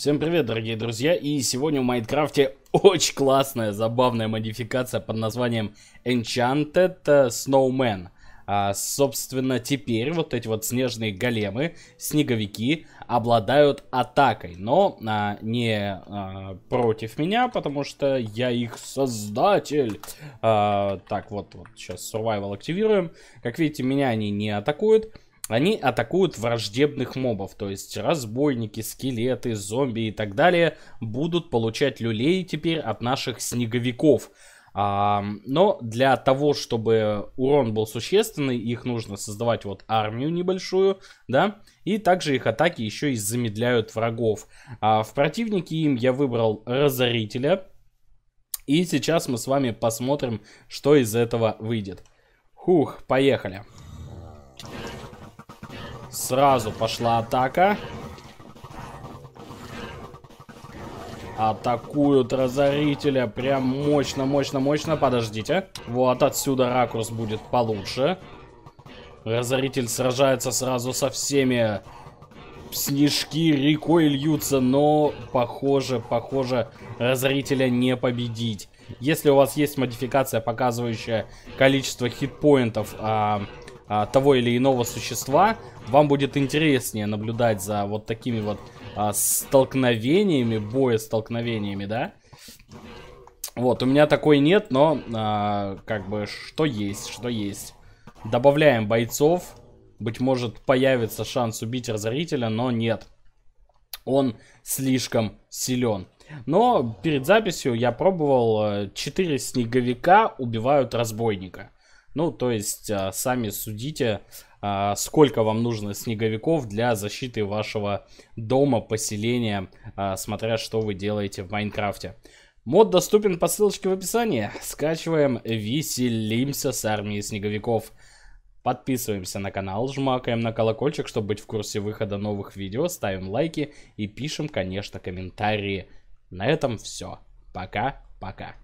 Всем привет, дорогие друзья, и сегодня в Майнкрафте очень классная, забавная модификация под названием Enchanted э, Snowman. А, собственно, теперь вот эти вот снежные големы, снеговики, обладают атакой, но а, не а, против меня, потому что я их создатель. А, так, вот, вот, сейчас survival активируем. Как видите, меня они не атакуют они атакуют враждебных мобов, то есть разбойники, скелеты, зомби и так далее будут получать люлей теперь от наших снеговиков. А, но для того, чтобы урон был существенный, их нужно создавать вот армию небольшую, да, и также их атаки еще и замедляют врагов. А в противнике им я выбрал Разорителя, и сейчас мы с вами посмотрим, что из этого выйдет. Хух, поехали. Поехали. Сразу пошла атака. Атакуют разорителя прям мощно, мощно, мощно. Подождите. Вот отсюда ракурс будет получше. Разоритель сражается сразу со всеми. Снежки рекой льются, но похоже, похоже, разорителя не победить. Если у вас есть модификация, показывающая количество хитпоинтов, а, а, того или иного существа, вам будет интереснее наблюдать за вот такими вот а, столкновениями, боестолкновениями, да? Вот, у меня такой нет, но а, как бы что есть, что есть. Добавляем бойцов. Быть может, появится шанс убить разорителя, но нет. Он слишком силен. Но перед записью я пробовал 4 э, снеговика убивают разбойника. Ну, то есть, а, сами судите, а, сколько вам нужно снеговиков для защиты вашего дома, поселения, а, смотря что вы делаете в Майнкрафте. Мод доступен по ссылочке в описании. Скачиваем, веселимся с армией снеговиков. Подписываемся на канал, жмакаем на колокольчик, чтобы быть в курсе выхода новых видео, ставим лайки и пишем, конечно, комментарии. На этом все. Пока-пока.